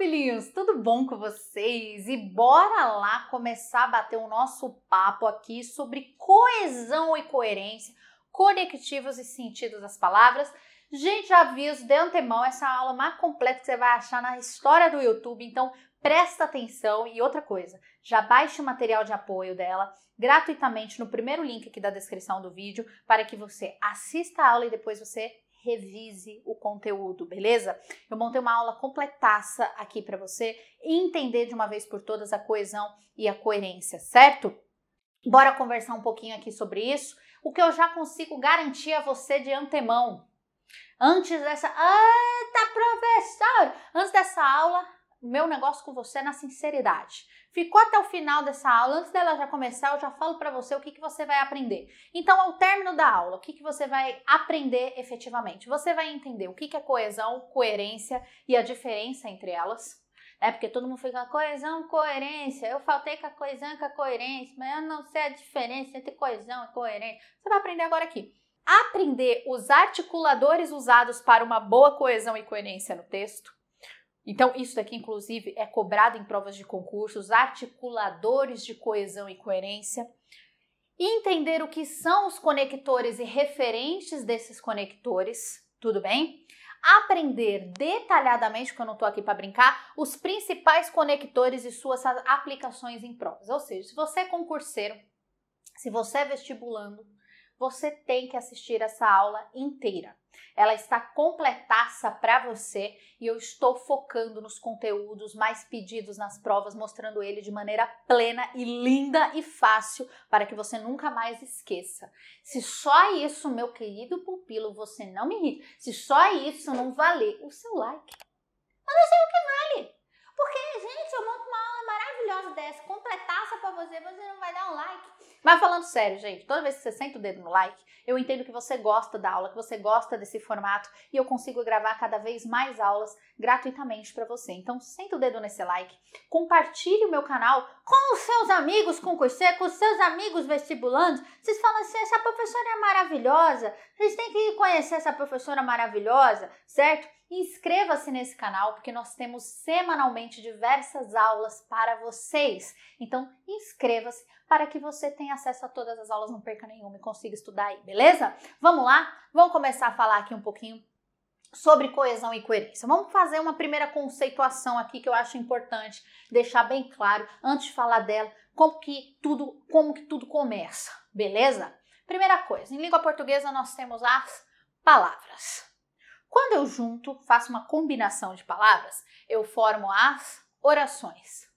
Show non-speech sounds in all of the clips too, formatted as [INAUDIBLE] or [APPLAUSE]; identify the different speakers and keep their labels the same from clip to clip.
Speaker 1: Filhinhos, tudo bom com vocês? E bora lá começar a bater o nosso papo aqui sobre coesão e coerência, conectivos e sentidos das palavras. Gente, já aviso de antemão, essa é a aula mais completa que você vai achar na história do YouTube, então presta atenção e outra coisa, já baixe o material de apoio dela gratuitamente no primeiro link aqui da descrição do vídeo para que você assista a aula e depois você revise o conteúdo, beleza? Eu montei uma aula completaça aqui para você entender de uma vez por todas a coesão e a coerência, certo? Bora conversar um pouquinho aqui sobre isso. O que eu já consigo garantir a você de antemão. Antes dessa. tá professor! Antes dessa aula, meu negócio com você é na sinceridade. Ficou até o final dessa aula, antes dela já começar, eu já falo para você o que, que você vai aprender. Então, ao término da aula, o que, que você vai aprender efetivamente? Você vai entender o que, que é coesão, coerência e a diferença entre elas. É porque todo mundo fica coesão, coerência. Eu faltei com a coesão, com a coerência, mas eu não sei a diferença entre coesão e coerência. Você vai aprender agora aqui. Aprender os articuladores usados para uma boa coesão e coerência no texto então, isso daqui, inclusive, é cobrado em provas de concursos, articuladores de coesão e coerência. entender o que são os conectores e referentes desses conectores, tudo bem? Aprender detalhadamente, porque eu não estou aqui para brincar, os principais conectores e suas aplicações em provas. Ou seja, se você é concurseiro, se você é vestibulando, você tem que assistir essa aula inteira. Ela está completaça para você e eu estou focando nos conteúdos mais pedidos nas provas, mostrando ele de maneira plena e linda e fácil para que você nunca mais esqueça. Se só isso, meu querido pupilo, você não me irrita, se só isso não valer o seu like, eu não sei o que vale. Porque, gente, eu monto uma maravilhosa dessa, completar essa pra você, você não vai dar um like. Mas falando sério, gente, toda vez que você senta o dedo no like, eu entendo que você gosta da aula, que você gosta desse formato e eu consigo gravar cada vez mais aulas gratuitamente para você. Então, senta o dedo nesse like, compartilhe o meu canal com os seus amigos concurseiros, com os seus amigos vestibulantes Vocês falam assim, essa professora é maravilhosa, vocês têm que conhecer essa professora maravilhosa, certo? Inscreva-se nesse canal, porque nós temos semanalmente diversas aulas para para vocês. Então, inscreva-se para que você tenha acesso a todas as aulas, não perca nenhuma e consiga estudar aí, beleza? Vamos lá? Vamos começar a falar aqui um pouquinho sobre coesão e coerência. Vamos fazer uma primeira conceituação aqui que eu acho importante deixar bem claro antes de falar dela, como que tudo, como que tudo começa, beleza? Primeira coisa, em língua portuguesa nós temos as palavras. Quando eu junto, faço uma combinação de palavras, eu formo as orações.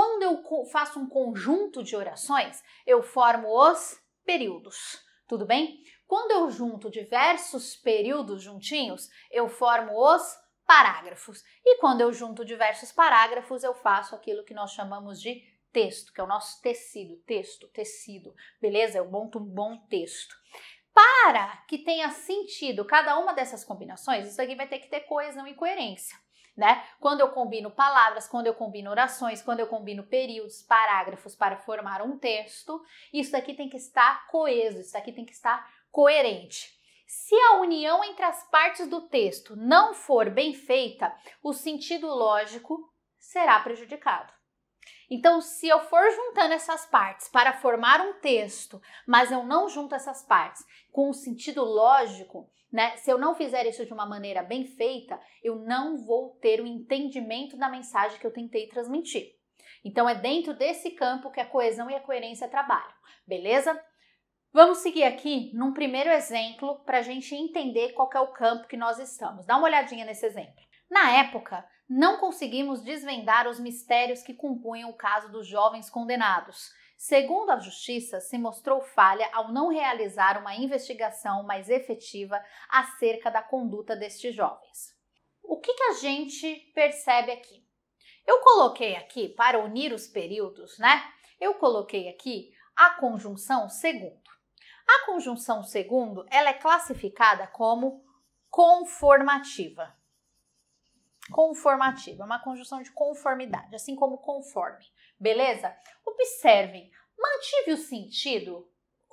Speaker 1: Quando eu faço um conjunto de orações, eu formo os períodos, tudo bem? Quando eu junto diversos períodos juntinhos, eu formo os parágrafos. E quando eu junto diversos parágrafos, eu faço aquilo que nós chamamos de texto, que é o nosso tecido, texto, tecido, beleza? Eu é monto um bom texto. Para que tenha sentido cada uma dessas combinações, isso aqui vai ter que ter coesão e coerência né? Quando eu combino palavras, quando eu combino orações, quando eu combino períodos, parágrafos para formar um texto, isso daqui tem que estar coeso, isso daqui tem que estar coerente. Se a união entre as partes do texto não for bem feita, o sentido lógico será prejudicado. Então, se eu for juntando essas partes para formar um texto, mas eu não junto essas partes com um sentido lógico, né? Se eu não fizer isso de uma maneira bem feita, eu não vou ter o entendimento da mensagem que eu tentei transmitir. Então é dentro desse campo que a coesão e a coerência trabalham, beleza? Vamos seguir aqui num primeiro exemplo para a gente entender qual é o campo que nós estamos. Dá uma olhadinha nesse exemplo. Na época, não conseguimos desvendar os mistérios que compunham o caso dos jovens condenados, segundo a Justiça, se mostrou falha ao não realizar uma investigação mais efetiva acerca da conduta destes jovens. O que, que a gente percebe aqui? Eu coloquei aqui, para unir os períodos, né? Eu coloquei aqui a conjunção segundo. A conjunção segundo, ela é classificada como conformativa. Conformativa, é uma conjunção de conformidade, assim como conforme beleza? Observem, mantive o sentido,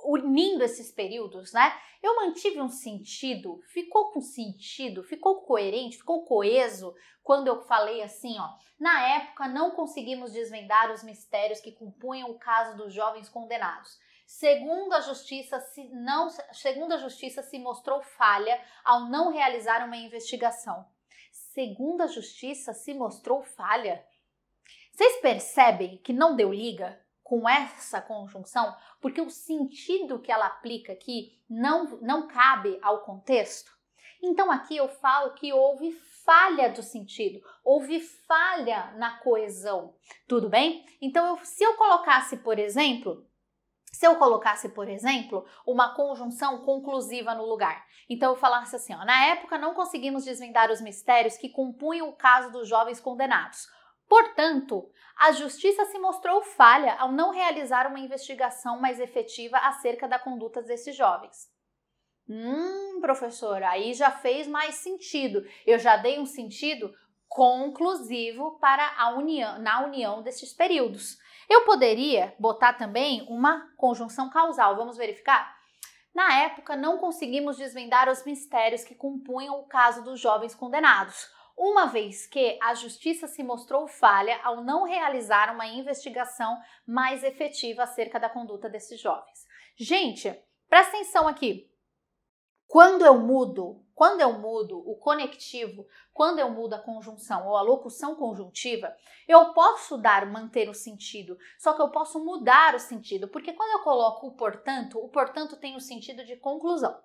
Speaker 1: unindo esses períodos, né? Eu mantive um sentido, ficou com sentido, ficou coerente, ficou coeso quando eu falei assim, ó. Na época não conseguimos desvendar os mistérios que compunham o caso dos jovens condenados. Segundo a justiça, se não, segundo a justiça se mostrou falha ao não realizar uma investigação. Segundo a justiça se mostrou falha. Vocês percebem que não deu liga com essa conjunção? Porque o sentido que ela aplica aqui não, não cabe ao contexto. Então aqui eu falo que houve falha do sentido, houve falha na coesão. Tudo bem? Então eu, se eu colocasse, por exemplo, se eu colocasse, por exemplo, uma conjunção conclusiva no lugar, então eu falasse assim: ó, na época não conseguimos desvendar os mistérios que compunham o caso dos jovens condenados. Portanto, a justiça se mostrou falha ao não realizar uma investigação mais efetiva acerca da conduta desses jovens. Hum, professor, aí já fez mais sentido. Eu já dei um sentido conclusivo para a união, na união desses períodos. Eu poderia botar também uma conjunção causal. Vamos verificar? Na época, não conseguimos desvendar os mistérios que compunham o caso dos jovens condenados uma vez que a justiça se mostrou falha ao não realizar uma investigação mais efetiva acerca da conduta desses jovens. Gente, presta atenção aqui. Quando eu mudo, quando eu mudo o conectivo, quando eu mudo a conjunção ou a locução conjuntiva, eu posso dar, manter o sentido, só que eu posso mudar o sentido, porque quando eu coloco o portanto, o portanto tem o sentido de conclusão.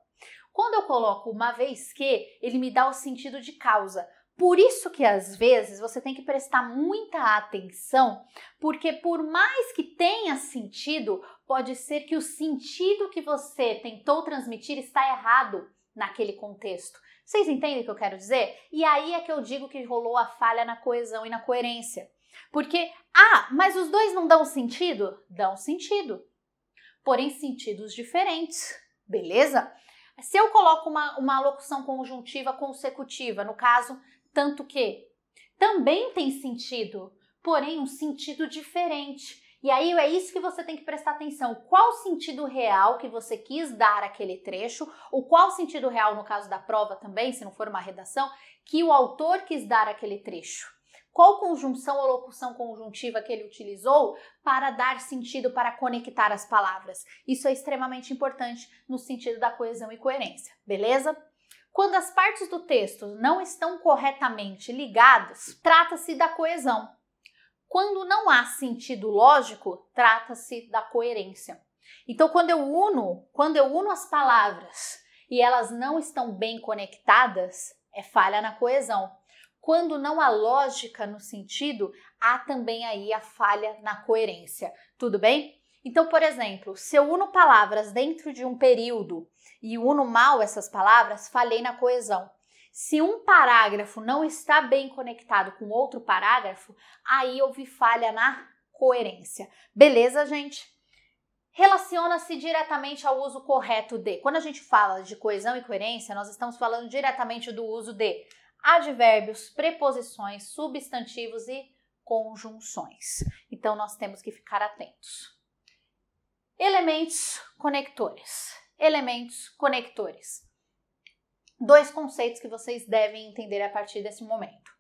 Speaker 1: Quando eu coloco uma vez que, ele me dá o sentido de causa. Por isso que às vezes você tem que prestar muita atenção, porque por mais que tenha sentido, pode ser que o sentido que você tentou transmitir está errado naquele contexto. Vocês entendem o que eu quero dizer? E aí é que eu digo que rolou a falha na coesão e na coerência. Porque, ah, mas os dois não dão sentido? Dão sentido. Porém, sentidos diferentes, beleza? Se eu coloco uma, uma locução conjuntiva consecutiva, no caso, tanto que também tem sentido, porém um sentido diferente. E aí é isso que você tem que prestar atenção. Qual sentido real que você quis dar àquele trecho, ou qual sentido real, no caso da prova também, se não for uma redação, que o autor quis dar àquele trecho? Qual conjunção ou locução conjuntiva que ele utilizou para dar sentido, para conectar as palavras? Isso é extremamente importante no sentido da coesão e coerência, beleza? Quando as partes do texto não estão corretamente ligadas, trata-se da coesão. Quando não há sentido lógico, trata-se da coerência. Então, quando eu uno, quando eu uno as palavras e elas não estão bem conectadas, é falha na coesão. Quando não há lógica no sentido, há também aí a falha na coerência. Tudo bem? Então, por exemplo, se eu uno palavras dentro de um período e uno mal essas palavras, falhei na coesão. Se um parágrafo não está bem conectado com outro parágrafo, aí houve falha na coerência. Beleza, gente? Relaciona-se diretamente ao uso correto de. Quando a gente fala de coesão e coerência, nós estamos falando diretamente do uso de advérbios, preposições, substantivos e conjunções. Então nós temos que ficar atentos. Elementos conectores elementos conectores. Dois conceitos que vocês devem entender a partir desse momento.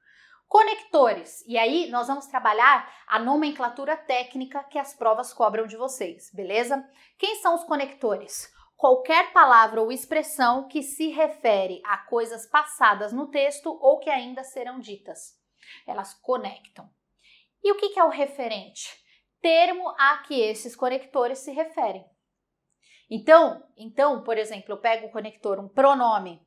Speaker 1: Conectores, e aí nós vamos trabalhar a nomenclatura técnica que as provas cobram de vocês, beleza? Quem são os conectores? Qualquer palavra ou expressão que se refere a coisas passadas no texto ou que ainda serão ditas. Elas conectam. E o que é o referente? Termo a que esses conectores se referem. Então, então, por exemplo, eu pego o conector um pronome.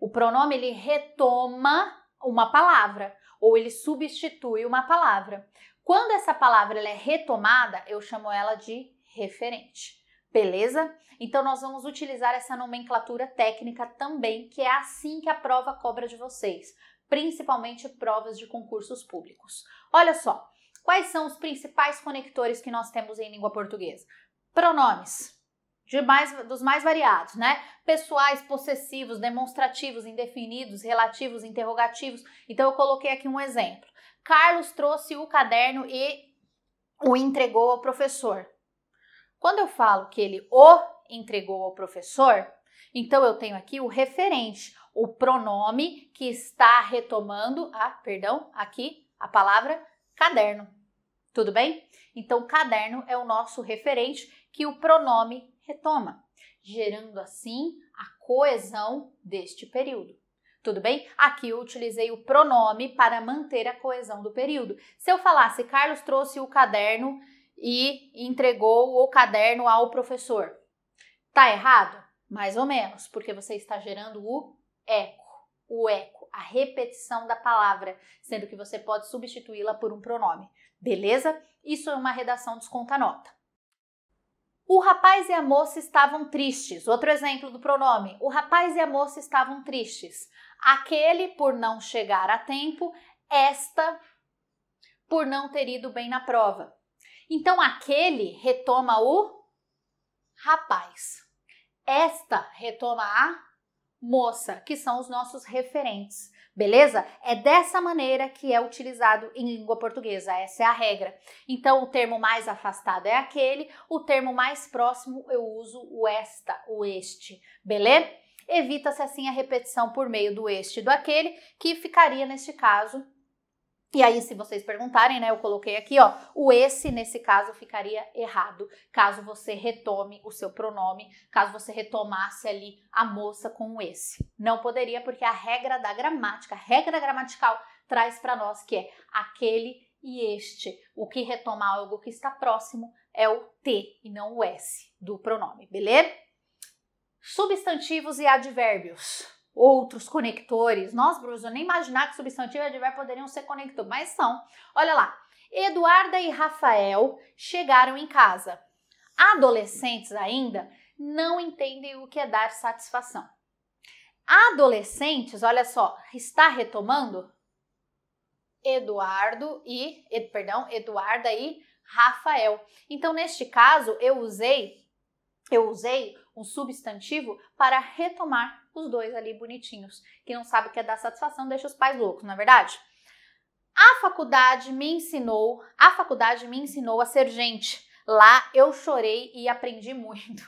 Speaker 1: O pronome ele retoma uma palavra ou ele substitui uma palavra. Quando essa palavra ela é retomada, eu chamo ela de referente. Beleza? Então nós vamos utilizar essa nomenclatura técnica também, que é assim que a prova cobra de vocês, principalmente provas de concursos públicos. Olha só, quais são os principais conectores que nós temos em língua portuguesa? Pronomes, de mais, dos mais variados, né? Pessoais, possessivos, demonstrativos, indefinidos, relativos, interrogativos. Então eu coloquei aqui um exemplo. Carlos trouxe o caderno e o entregou ao professor. Quando eu falo que ele o entregou ao professor, então eu tenho aqui o referente, o pronome que está retomando, ah, perdão, aqui a palavra caderno. Tudo bem? Então caderno é o nosso referente que o pronome retoma, gerando assim a coesão deste período. Tudo bem? Aqui eu utilizei o pronome para manter a coesão do período. Se eu falasse Carlos trouxe o caderno e entregou o caderno ao professor, tá errado? Mais ou menos, porque você está gerando o eco. O eco, a repetição da palavra, sendo que você pode substituí-la por um pronome. Beleza? Isso é uma redação desconta nota. O rapaz e a moça estavam tristes. Outro exemplo do pronome. O rapaz e a moça estavam tristes. Aquele por não chegar a tempo, esta por não ter ido bem na prova. Então aquele retoma o rapaz. Esta retoma a moça, que são os nossos referentes. Beleza? É dessa maneira que é utilizado em língua portuguesa, essa é a regra. Então, o termo mais afastado é aquele, o termo mais próximo eu uso o esta, o este, beleza? Evita-se assim a repetição por meio do este e do aquele, que ficaria neste caso e aí, se vocês perguntarem, né, eu coloquei aqui, ó, o esse nesse caso ficaria errado, caso você retome o seu pronome, caso você retomasse ali a moça com o esse. Não poderia, porque a regra da gramática, a regra gramatical traz para nós que é aquele e este. O que retoma algo que está próximo é o T e não o S do pronome, beleza? Substantivos e advérbios outros conectores. Nossa, professor, nem imaginar que substantivo e poderiam ser conectores, mas são. Olha lá. Eduarda e Rafael chegaram em casa. Adolescentes ainda não entendem o que é dar satisfação. Adolescentes, olha só, está retomando Eduardo e, perdão, Eduarda e Rafael. Então, neste caso, eu usei eu usei um substantivo para retomar os dois ali bonitinhos, que não sabe o que é dar satisfação, deixa os pais loucos, não é verdade? A faculdade me ensinou, a faculdade me ensinou a ser gente. Lá eu chorei e aprendi muito.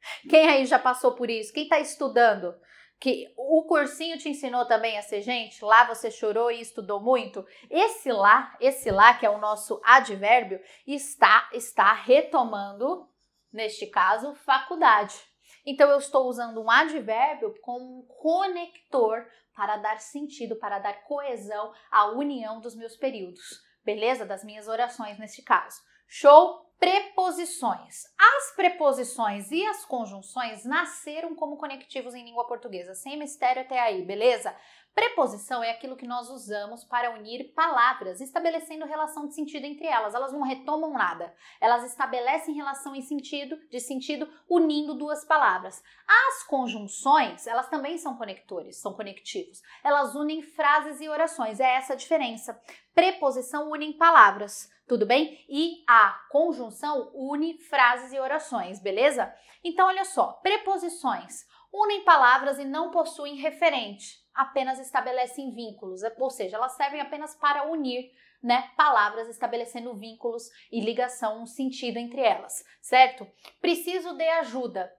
Speaker 1: [LAUGHS] Quem aí já passou por isso? Quem está estudando? Que o cursinho te ensinou também a ser gente? Lá você chorou e estudou muito? Esse lá, esse lá que é o nosso advérbio, está está retomando neste caso faculdade. Então eu estou usando um advérbio como um conector para dar sentido, para dar coesão à união dos meus períodos, beleza? Das minhas orações neste caso. Show? Preposições. As preposições e as conjunções nasceram como conectivos em língua portuguesa, sem mistério até aí, beleza? Preposição é aquilo que nós usamos para unir palavras, estabelecendo relação de sentido entre elas. Elas não retomam nada. Elas estabelecem relação em sentido, de sentido, unindo duas palavras. As conjunções, elas também são conectores, são conectivos. Elas unem frases e orações. É essa a diferença. Preposição une palavras, tudo bem? E a conjunção une frases e orações, beleza? Então olha só, preposições unem palavras e não possuem referente, apenas estabelecem vínculos, é, ou seja, elas servem apenas para unir né, palavras estabelecendo vínculos e ligação, um sentido entre elas, certo? Preciso de ajuda.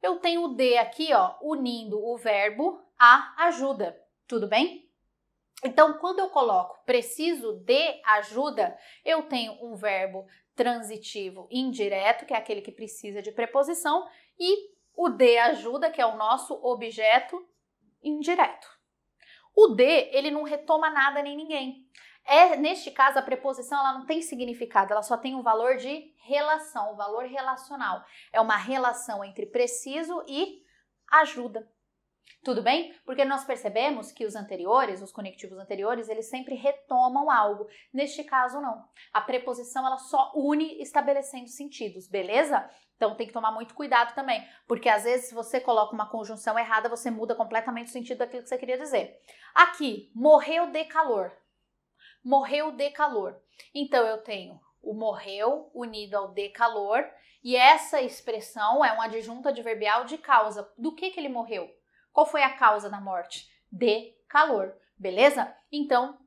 Speaker 1: Eu tenho o de aqui, ó, unindo o verbo a ajuda, tudo bem? Então, quando eu coloco preciso de ajuda, eu tenho um verbo transitivo indireto, que é aquele que precisa de preposição, e o D ajuda, que é o nosso objeto indireto. O D, ele não retoma nada nem ninguém. É, neste caso, a preposição ela não tem significado, ela só tem um valor de relação, o um valor relacional. É uma relação entre preciso e ajuda. Tudo bem? Porque nós percebemos que os anteriores, os conectivos anteriores, eles sempre retomam algo. Neste caso, não. A preposição ela só une estabelecendo sentidos, beleza? Então tem que tomar muito cuidado também, porque às vezes se você coloca uma conjunção errada, você muda completamente o sentido daquilo que você queria dizer. Aqui, morreu de calor. Morreu de calor. Então eu tenho o morreu unido ao de calor, e essa expressão é um adjunto adverbial de causa. Do que que ele morreu? Qual foi a causa da morte? De calor, beleza? Então,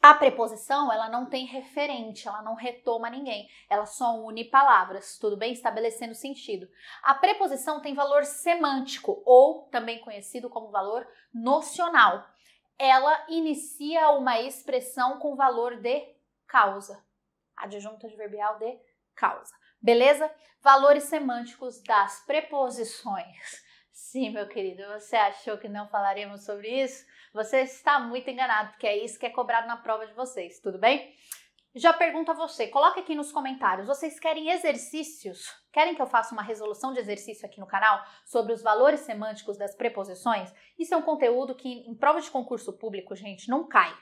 Speaker 1: a preposição, ela não tem referente, ela não retoma ninguém, ela só une palavras, tudo bem? Estabelecendo sentido. A preposição tem valor semântico, ou também conhecido como valor nocional. Ela inicia uma expressão com valor de causa, adjunto adverbial de causa. Beleza? Valores semânticos das preposições. Sim, meu querido, você achou que não falaremos sobre isso? Você está muito enganado, porque é isso que é cobrado na prova de vocês, tudo bem? Já pergunto a você, coloque aqui nos comentários, vocês querem exercícios? Querem que eu faça uma resolução de exercício aqui no canal sobre os valores semânticos das preposições? Isso é um conteúdo que em prova de concurso público, gente, não cai.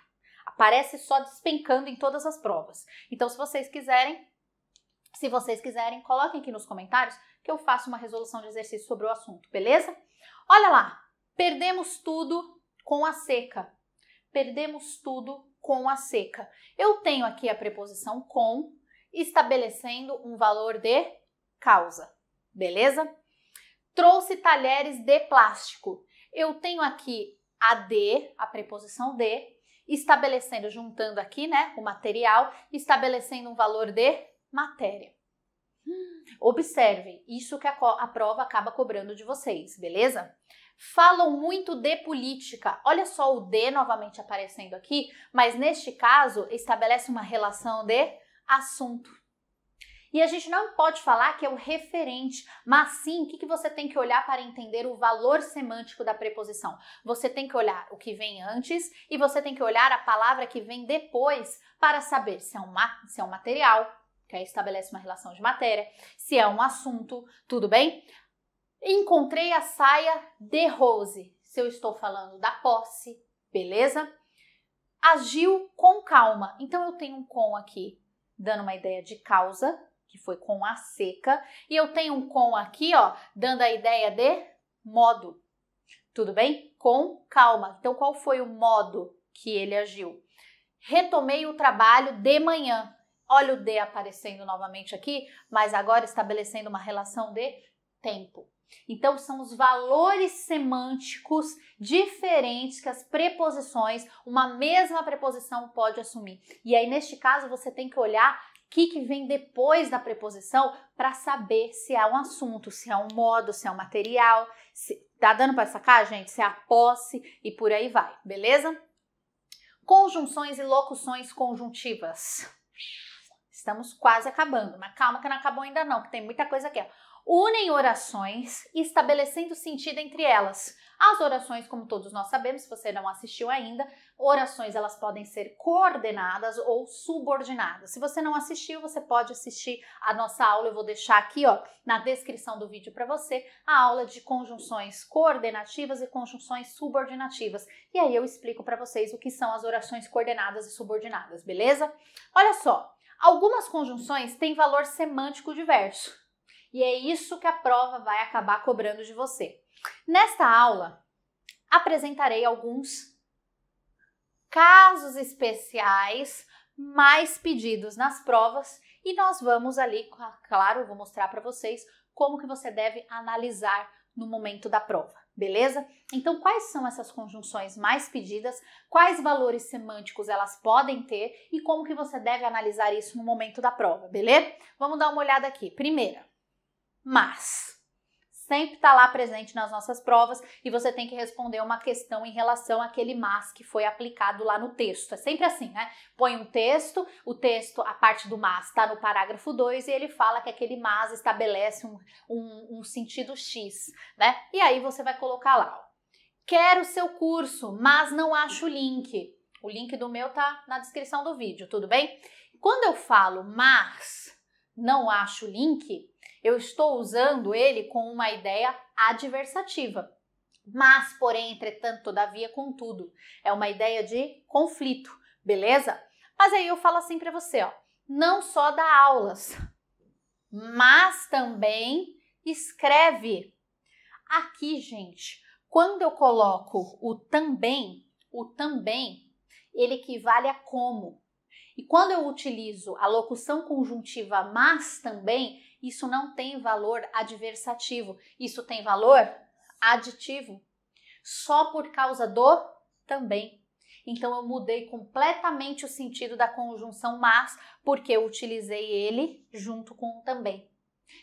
Speaker 1: Aparece só despencando em todas as provas. Então, se vocês quiserem, se vocês quiserem, coloquem aqui nos comentários que eu faço uma resolução de exercício sobre o assunto, beleza? Olha lá, perdemos tudo com a seca. Perdemos tudo com a seca. Eu tenho aqui a preposição com, estabelecendo um valor de causa, beleza? Trouxe talheres de plástico. Eu tenho aqui a de, a preposição de, estabelecendo, juntando aqui, né, o material, estabelecendo um valor de matéria. Observem, isso que a, a prova acaba cobrando de vocês, beleza? falam muito de política. Olha só o de novamente aparecendo aqui, mas neste caso estabelece uma relação de assunto. E a gente não pode falar que é o referente, mas sim o que, que você tem que olhar para entender o valor semântico da preposição. Você tem que olhar o que vem antes e você tem que olhar a palavra que vem depois para saber se é um, se é um material, que aí estabelece uma relação de matéria, se é um assunto, tudo bem? Encontrei a saia de Rose, se eu estou falando da posse, beleza? Agiu com calma. Então eu tenho um com aqui dando uma ideia de causa, que foi com a seca, e eu tenho um com aqui, ó, dando a ideia de modo. Tudo bem? Com calma. Então qual foi o modo que ele agiu? Retomei o trabalho de manhã. Olha o de aparecendo novamente aqui, mas agora estabelecendo uma relação de tempo. Então, são os valores semânticos diferentes que as preposições, uma mesma preposição pode assumir. E aí, neste caso, você tem que olhar o que, que vem depois da preposição para saber se é um assunto, se é um modo, se é um material. Se... Tá dando para sacar, gente? Se é a posse e por aí vai, beleza? Conjunções e locuções conjuntivas. Estamos quase acabando, mas calma que não acabou ainda não, que tem muita coisa aqui. Unem orações, estabelecendo sentido entre elas. As orações, como todos nós sabemos, se você não assistiu ainda, orações elas podem ser coordenadas ou subordinadas. Se você não assistiu, você pode assistir a nossa aula. Eu vou deixar aqui, ó, na descrição do vídeo para você, a aula de conjunções coordenativas e conjunções subordinativas. E aí eu explico para vocês o que são as orações coordenadas e subordinadas, beleza? Olha só, Algumas conjunções têm valor semântico diverso, e é isso que a prova vai acabar cobrando de você. Nesta aula, apresentarei alguns casos especiais mais pedidos nas provas e nós vamos ali, claro, vou mostrar para vocês como que você deve analisar no momento da prova. Beleza? Então, quais são essas conjunções mais pedidas? Quais valores semânticos elas podem ter e como que você deve analisar isso no momento da prova, beleza? Vamos dar uma olhada aqui. Primeira, mas sempre está lá presente nas nossas provas e você tem que responder uma questão em relação àquele mas que foi aplicado lá no texto. É sempre assim, né? Põe um texto, o texto, a parte do mas está no parágrafo 2 e ele fala que aquele mas estabelece um, um, um sentido X, né? E aí você vai colocar lá, ó, quero o seu curso, mas não acho o link. O link do meu tá na descrição do vídeo, tudo bem? Quando eu falo mas não acho o link, eu estou usando ele com uma ideia adversativa. Mas, porém, entretanto, todavia, contudo, é uma ideia de conflito, beleza? Mas aí eu falo assim para você, ó, não só dá aulas, mas também escreve. Aqui, gente, quando eu coloco o também, o também, ele equivale a como. E quando eu utilizo a locução conjuntiva mas também, isso não tem valor adversativo, isso tem valor aditivo. Só por causa do também. Então eu mudei completamente o sentido da conjunção mas porque eu utilizei ele junto com o também.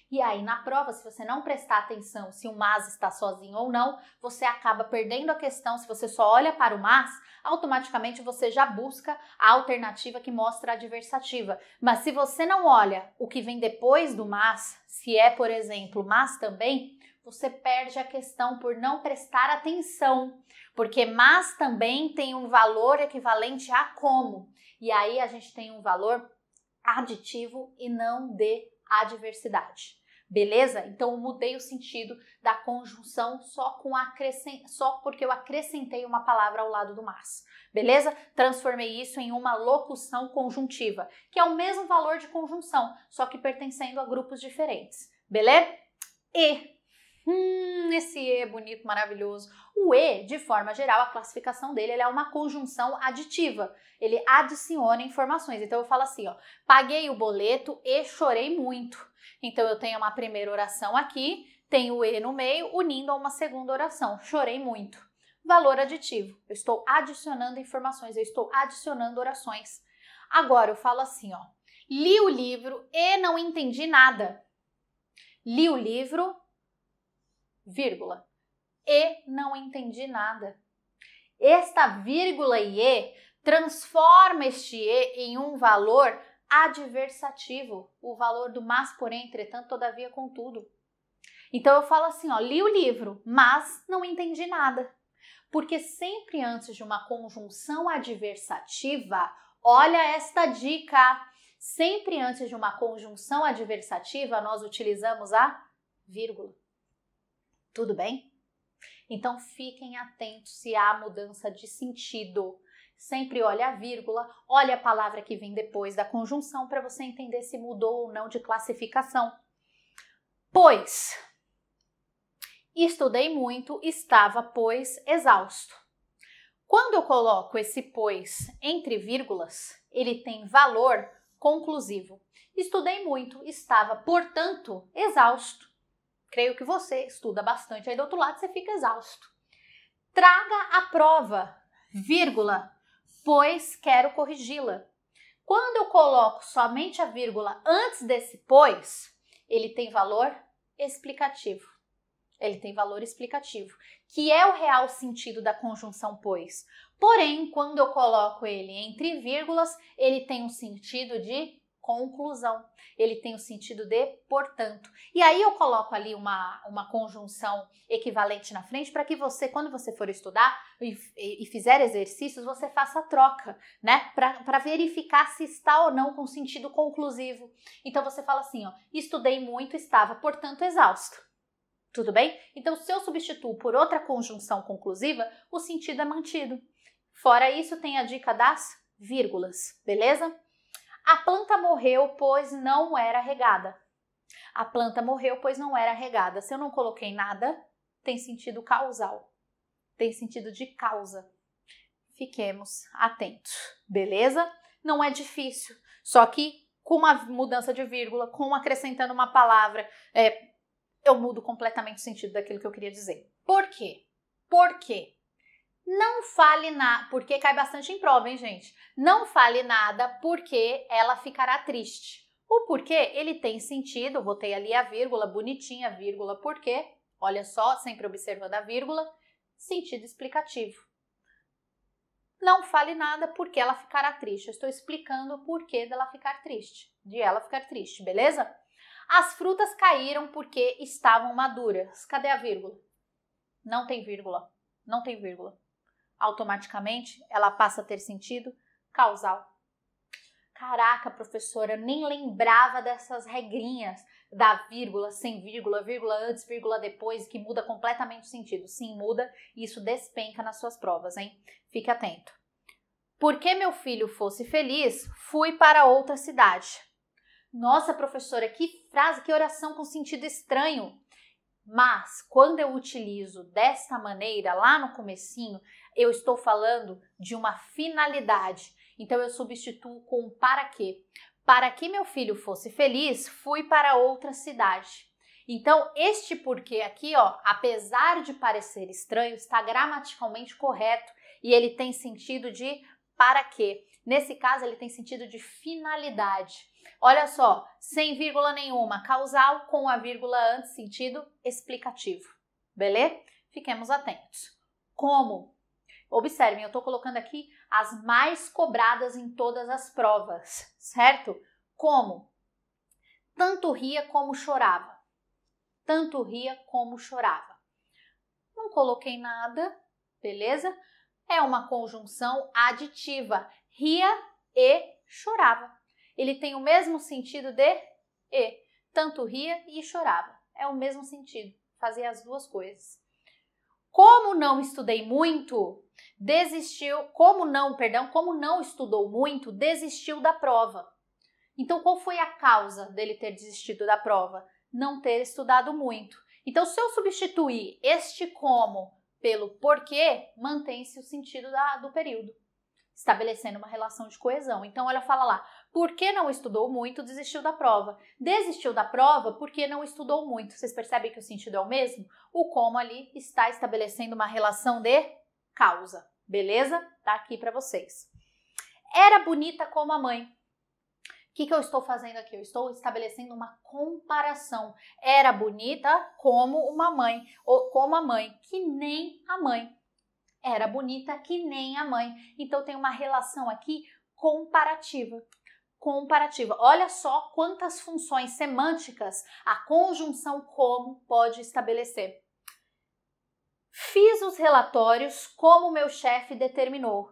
Speaker 1: E aí, na prova, se você não prestar atenção se o mas está sozinho ou não, você acaba perdendo a questão. Se você só olha para o mas, automaticamente você já busca a alternativa que mostra a adversativa. Mas se você não olha o que vem depois do mas, se é, por exemplo, mas também, você perde a questão por não prestar atenção, porque mas também tem um valor equivalente a como. E aí a gente tem um valor aditivo e não de adversidade. Beleza? Então eu mudei o sentido da conjunção só com acrescent... só porque eu acrescentei uma palavra ao lado do mas. Beleza? Transformei isso em uma locução conjuntiva, que é o mesmo valor de conjunção, só que pertencendo a grupos diferentes. Beleza? E Hum, esse E é bonito, maravilhoso. O E, de forma geral, a classificação dele é uma conjunção aditiva. Ele adiciona informações. Então eu falo assim, ó, paguei o boleto e chorei muito. Então eu tenho uma primeira oração aqui, tenho o E no meio, unindo a uma segunda oração, chorei muito. Valor aditivo. Eu estou adicionando informações, eu estou adicionando orações. Agora eu falo assim, ó, li o livro e não entendi nada. Li o livro vírgula. E não entendi nada. Esta vírgula e E transforma este E em um valor adversativo, o valor do mas, porém, entretanto, todavia, contudo. Então eu falo assim, ó, li o livro, mas não entendi nada. Porque sempre antes de uma conjunção adversativa, olha esta dica. Sempre antes de uma conjunção adversativa, nós utilizamos a vírgula. Tudo bem? Então fiquem atentos se há mudança de sentido. Sempre olha a vírgula, olha a palavra que vem depois da conjunção para você entender se mudou ou não de classificação. Pois. Estudei muito, estava, pois, exausto. Quando eu coloco esse pois entre vírgulas, ele tem valor conclusivo. Estudei muito, estava, portanto, exausto. Creio que você estuda bastante aí do outro lado, você fica exausto. Traga a prova, vírgula, pois quero corrigi-la. Quando eu coloco somente a vírgula antes desse pois, ele tem valor explicativo. Ele tem valor explicativo, que é o real sentido da conjunção pois. Porém, quando eu coloco ele entre vírgulas, ele tem um sentido de conclusão. Ele tem o sentido de portanto. E aí eu coloco ali uma, uma conjunção equivalente na frente para que você, quando você for estudar e, e fizer exercícios, você faça a troca, né? Para verificar se está ou não com sentido conclusivo. Então você fala assim, ó, estudei muito, estava, portanto, exausto. Tudo bem? Então, se eu substituo por outra conjunção conclusiva, o sentido é mantido. Fora isso, tem a dica das vírgulas, beleza? A planta morreu, pois não era regada. A planta morreu, pois não era regada. Se eu não coloquei nada, tem sentido causal, tem sentido de causa. Fiquemos atentos, beleza? Não é difícil, só que com uma mudança de vírgula, com acrescentando uma palavra, é, eu mudo completamente o sentido daquilo que eu queria dizer. Por quê? Por quê? Não fale nada, porque cai bastante em prova, hein, gente? Não fale nada porque ela ficará triste. O porquê, ele tem sentido, eu botei ali a vírgula, bonitinha vírgula, porque. olha só, sempre observando a vírgula, sentido explicativo. Não fale nada porque ela ficará triste. Eu estou explicando o porquê dela ficar triste, de ela ficar triste, beleza? As frutas caíram porque estavam maduras. Cadê a vírgula? Não tem vírgula. Não tem vírgula automaticamente ela passa a ter sentido causal. Caraca, professora, eu nem lembrava dessas regrinhas da vírgula, sem vírgula, vírgula antes, vírgula depois, que muda completamente o sentido. Sim, muda e isso despenca nas suas provas, hein? Fique atento. Porque meu filho fosse feliz, fui para outra cidade. Nossa, professora, que frase, que oração com sentido estranho. Mas quando eu utilizo desta maneira, lá no comecinho, eu estou falando de uma finalidade. Então eu substituo com para quê? Para que meu filho fosse feliz, fui para outra cidade. Então, este porquê aqui, ó, apesar de parecer estranho, está gramaticalmente correto e ele tem sentido de para quê? Nesse caso, ele tem sentido de finalidade. Olha só, sem vírgula nenhuma, causal com a vírgula antes, sentido explicativo. Beleza? Fiquemos atentos. Como? Observem, eu estou colocando aqui as mais cobradas em todas as provas, certo? Como? Tanto ria como chorava. Tanto ria como chorava. Não coloquei nada, beleza? É uma conjunção aditiva ria e chorava. Ele tem o mesmo sentido de e. Tanto ria e chorava. É o mesmo sentido, fazia as duas coisas. Como não estudei muito, desistiu, como não, perdão, como não estudou muito, desistiu da prova. Então, qual foi a causa dele ter desistido da prova? Não ter estudado muito. Então, se eu substituir este como pelo porquê, mantém-se o sentido da, do período estabelecendo uma relação de coesão. Então ela fala lá, porque não estudou muito, desistiu da prova. Desistiu da prova porque não estudou muito. Vocês percebem que o sentido é o mesmo? O como ali está estabelecendo uma relação de causa. Beleza? Tá aqui para vocês. Era bonita como a mãe. O que, que eu estou fazendo aqui? Eu estou estabelecendo uma comparação. Era bonita como uma mãe, ou como a mãe, que nem a mãe era bonita que nem a mãe. Então tem uma relação aqui comparativa. Comparativa. Olha só quantas funções semânticas a conjunção como pode estabelecer. Fiz os relatórios como meu chefe determinou.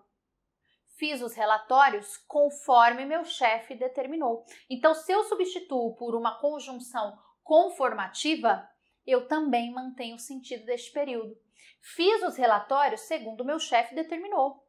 Speaker 1: Fiz os relatórios conforme meu chefe determinou. Então, se eu substituo por uma conjunção conformativa, eu também mantenho o sentido deste período. Fiz os relatórios segundo o meu chefe determinou.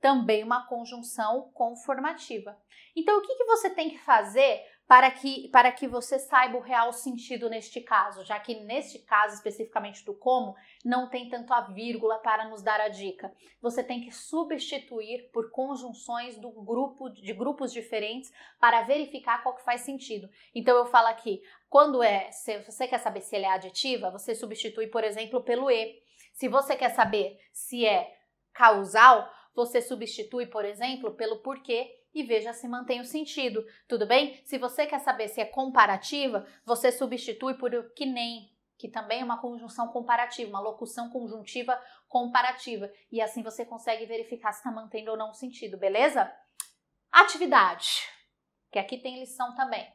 Speaker 1: Também uma conjunção conformativa. Então, o que, que você tem que fazer para que, para que você saiba o real sentido neste caso, já que neste caso especificamente do como, não tem tanto a vírgula para nos dar a dica. Você tem que substituir por conjunções do grupo de grupos diferentes para verificar qual que faz sentido. Então eu falo aqui, quando é, se você quer saber se ele é aditiva, você substitui, por exemplo, pelo e. Se você quer saber se é causal, você substitui, por exemplo, pelo porquê e veja se mantém o sentido, tudo bem? Se você quer saber se é comparativa, você substitui por o que nem, que também é uma conjunção comparativa, uma locução conjuntiva comparativa. E assim você consegue verificar se está mantendo ou não o sentido, beleza? Atividade, que aqui tem lição também.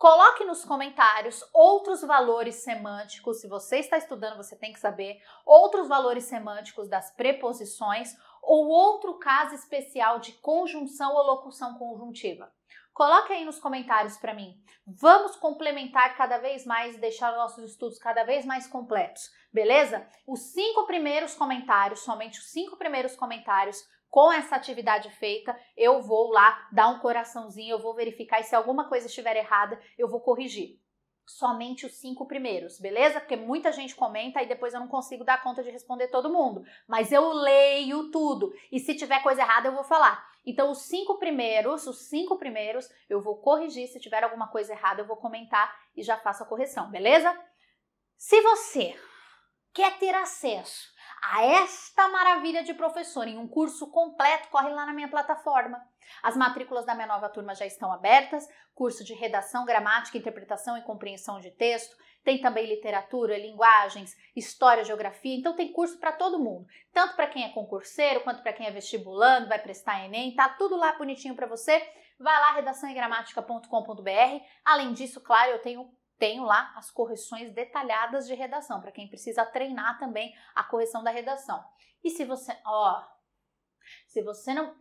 Speaker 1: Coloque nos comentários outros valores semânticos, se você está estudando, você tem que saber, outros valores semânticos das preposições ou outro caso especial de conjunção ou locução conjuntiva. Coloque aí nos comentários para mim. Vamos complementar cada vez mais e deixar nossos estudos cada vez mais completos, beleza? Os cinco primeiros comentários, somente os cinco primeiros comentários, com essa atividade feita, eu vou lá dar um coraçãozinho, eu vou verificar e se alguma coisa estiver errada, eu vou corrigir. Somente os cinco primeiros, beleza? Porque muita gente comenta e depois eu não consigo dar conta de responder todo mundo. Mas eu leio tudo e se tiver coisa errada eu vou falar. Então, os cinco primeiros, os cinco primeiros, eu vou corrigir. Se tiver alguma coisa errada, eu vou comentar e já faço a correção, beleza? Se você quer ter acesso a esta maravilha de professor em um curso completo, corre lá na minha plataforma. As matrículas da minha nova turma já estão abertas, curso de redação, gramática, interpretação e compreensão de texto, tem também literatura, linguagens, história, geografia, então tem curso para todo mundo, tanto para quem é concurseiro, quanto para quem é vestibulando, vai prestar ENEM, tá tudo lá bonitinho para você. Vá lá gramática.com.br. Além disso, claro, eu tenho tenho lá as correções detalhadas de redação, para quem precisa treinar também a correção da redação. E se você, ó, se você não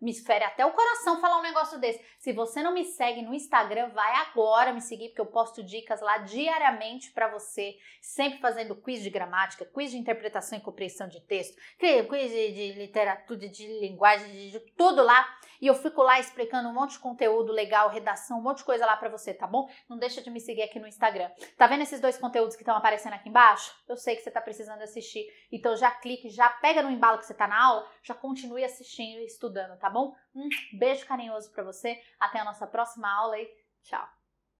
Speaker 1: me esfere até o coração falar um negócio desse. Se você não me segue no Instagram, vai agora me seguir, porque eu posto dicas lá diariamente para você, sempre fazendo quiz de gramática, quiz de interpretação e compreensão de texto, quiz de, de literatura, de linguagem, de, de tudo lá. E eu fico lá explicando um monte de conteúdo legal, redação, um monte de coisa lá para você, tá bom? Não deixa de me seguir aqui no Instagram. Tá vendo esses dois conteúdos que estão aparecendo aqui embaixo? Eu sei que você tá precisando assistir. Então já clique, já pega no embalo que você tá na aula, já continue assistindo e estudando, tá bom? Um beijo carinhoso para você. Até a nossa próxima aula e tchau.